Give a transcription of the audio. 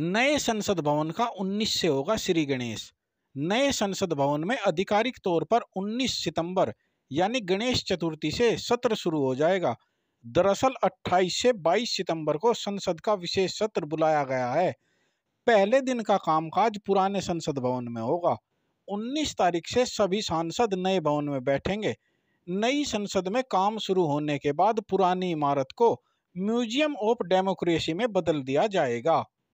नए संसद भवन का 19 से होगा श्री गणेश नए संसद भवन में आधिकारिक तौर पर 19 सितंबर यानी गणेश चतुर्थी से सत्र शुरू हो जाएगा दरअसल 28 से 22 सितंबर को संसद का विशेष सत्र बुलाया गया है पहले दिन का कामकाज पुराने संसद भवन में होगा 19 तारीख से सभी सांसद नए भवन में बैठेंगे नई संसद में काम शुरू होने के बाद पुरानी इमारत को म्यूजियम ऑफ डेमोक्रेसी में बदल दिया जाएगा